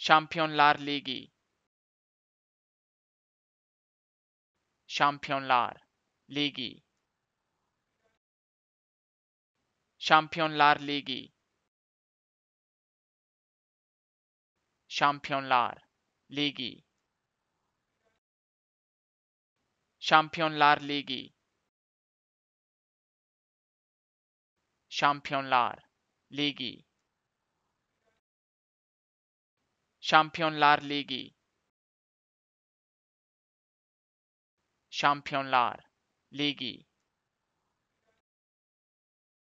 Şampiyonlar Ligi Şampiyonlar Ligi Şampiyonlar Ligi Şampiyonlar Ligi Şampiyonlar Ligi Şampiyonlar Ligi Şampiyonlar Ligi Şampiyonlar Ligi